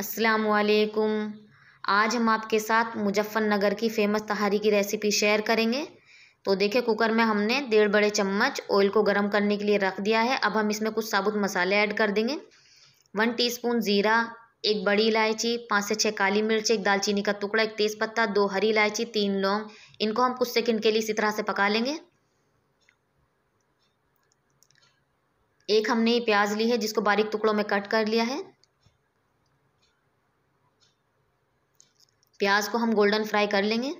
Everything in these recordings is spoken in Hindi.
अस्सलाम आज हम आपके साथ मुजफ्फरनगर की फ़ेमस तहारी की रेसिपी शेयर करेंगे तो देखिए कुकर में हमने डेढ़ बड़े चम्मच ऑयल को गर्म करने के लिए रख दिया है अब हम इसमें कुछ साबुत मसाले ऐड कर देंगे वन टीस्पून ज़ीरा एक बड़ी इलायची पाँच से छः काली मिर्च एक दालचीनी का टुकड़ा एक तेज़पत्ता दो हरी इलायची तीन लौंग इनको हम कुछ सेकेंड के लिए इसी तरह से पका लेंगे एक हमने ये प्याज ली है जिसको बारीक टुकड़ों में कट कर लिया है प्याज को हम गोल्डन फ्राई कर लेंगे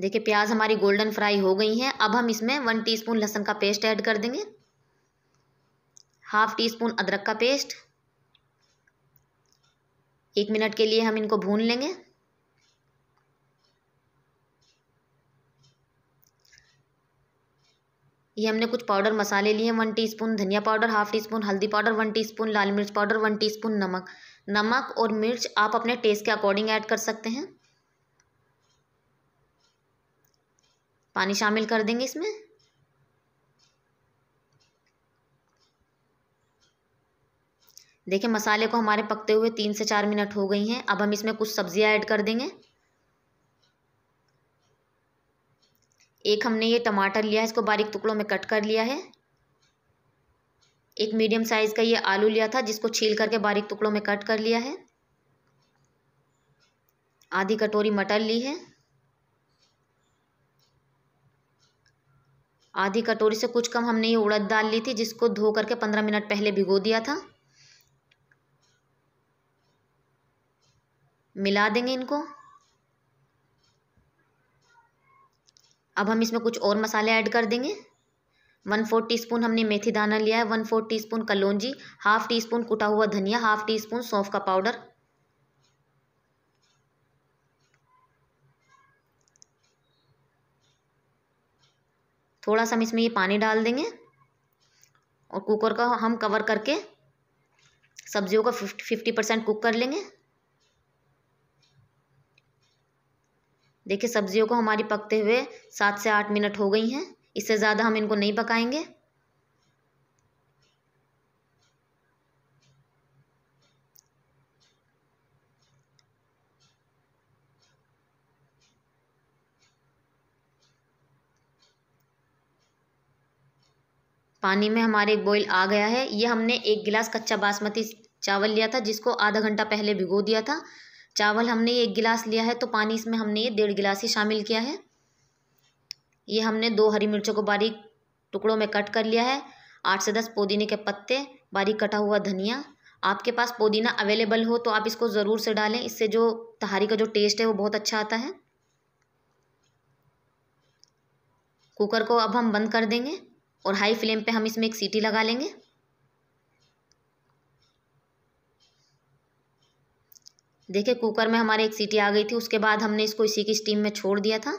देखिए प्याज हमारी गोल्डन फ्राई हो गई हैं अब हम इसमें वन टीस्पून लहसुन का पेस्ट ऐड कर देंगे हाफ टी स्पून अदरक का पेस्ट एक मिनट के लिए हम इनको भून लेंगे ये हमने कुछ पाउडर मसाले लिए वन स्पून धनिया पाउडर हाफ टी स्पून हल्दी पाउडर वन स्पून लाल मिर्च पाउडर वन स्पून नमक नमक और मिर्च आप अपने टेस्ट के अकॉर्डिंग ऐड कर सकते हैं पानी शामिल कर देंगे इसमें देखिए मसाले को हमारे पकते हुए तीन से चार मिनट हो गई हैं अब हम इसमें कुछ सब्जियां ऐड कर देंगे एक हमने ये टमाटर लिया है इसको बारीक टुकड़ों में कट कर लिया है एक मीडियम साइज़ का ये आलू लिया था जिसको छील करके बारीक टुकड़ों में कट कर लिया है आधी कटोरी मटर ली है आधी कटोरी से कुछ कम हमने ये उड़द दाल ली थी जिसको धो करके पंद्रह मिनट पहले भिगो दिया था मिला देंगे इनको अब हम इसमें कुछ और मसाले ऐड कर देंगे वन फोर टीस्पून हमने मेथी दाना लिया है वन फोर टीस्पून कलौजी हाफ टी स्पून कुटा हुआ धनिया हाफ टी स्पून सौंफ का पाउडर थोड़ा सा हम इसमें ये पानी डाल देंगे और कुकर का हम कवर करके सब्जियों का फिफ्टी परसेंट कुक कर लेंगे देखिए सब्जियों को हमारी पकते हुए सात से आठ मिनट हो गई हैं इससे ज़्यादा हम इनको नहीं पकाएंगे पानी में हमारे एक बॉईल आ गया है ये हमने एक गिलास कच्चा बासमती चावल लिया था जिसको आधा घंटा पहले भिगो दिया था चावल हमने एक गिलास लिया है तो पानी इसमें हमने ये डेढ़ गिलास ही शामिल किया है ये हमने दो हरी मिर्चों को बारीक टुकड़ों में कट कर लिया है आठ से दस पुदीने के पत्ते बारीक कटा हुआ धनिया आपके पास पुदीना अवेलेबल हो तो आप इसको ज़रूर से डालें इससे जो तहारी का जो टेस्ट है वो बहुत अच्छा आता है कुकर को अब हम बंद कर देंगे और हाई फ्लेम पे हम इसमें एक सीटी लगा लेंगे देखिए कुकर में हमारे एक सीटी आ गई थी उसके बाद हमने इसको इसी की स्टीम में छोड़ दिया था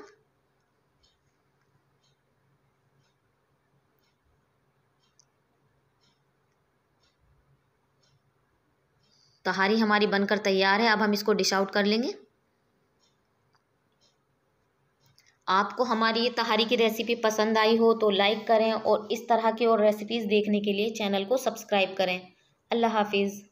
तहारी हमारी बनकर तैयार है अब हम इसको डिश आउट कर लेंगे आपको हमारी ये तहारी की रेसिपी पसंद आई हो तो लाइक करें और इस तरह की और रेसिपीज़ देखने के लिए चैनल को सब्सक्राइब करें अल्लाह हाफिज़